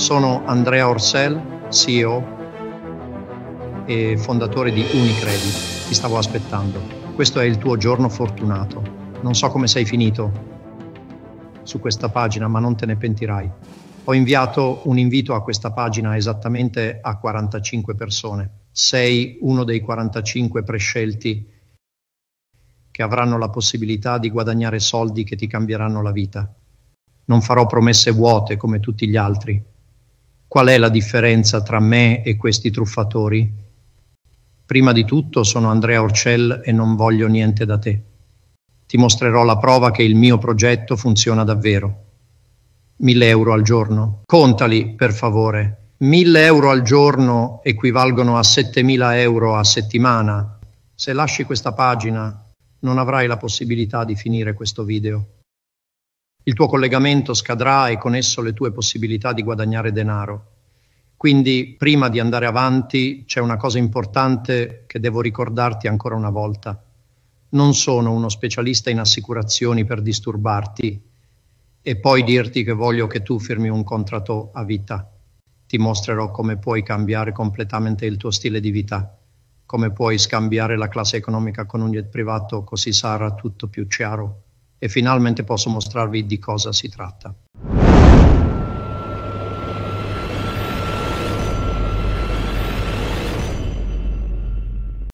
Sono Andrea Orsel, CEO e fondatore di Unicredit. Ti stavo aspettando. Questo è il tuo giorno fortunato. Non so come sei finito su questa pagina, ma non te ne pentirai. Ho inviato un invito a questa pagina esattamente a 45 persone. Sei uno dei 45 prescelti che avranno la possibilità di guadagnare soldi che ti cambieranno la vita. Non farò promesse vuote come tutti gli altri, Qual è la differenza tra me e questi truffatori? Prima di tutto sono Andrea Orcel e non voglio niente da te. Ti mostrerò la prova che il mio progetto funziona davvero. 1000 euro al giorno. Contali, per favore. 1000 euro al giorno equivalgono a 7000 euro a settimana. Se lasci questa pagina non avrai la possibilità di finire questo video. Il tuo collegamento scadrà e con esso le tue possibilità di guadagnare denaro. Quindi prima di andare avanti c'è una cosa importante che devo ricordarti ancora una volta. Non sono uno specialista in assicurazioni per disturbarti e poi dirti che voglio che tu firmi un contratto a vita. Ti mostrerò come puoi cambiare completamente il tuo stile di vita, come puoi scambiare la classe economica con un jet privato così sarà tutto più chiaro e finalmente posso mostrarvi di cosa si tratta.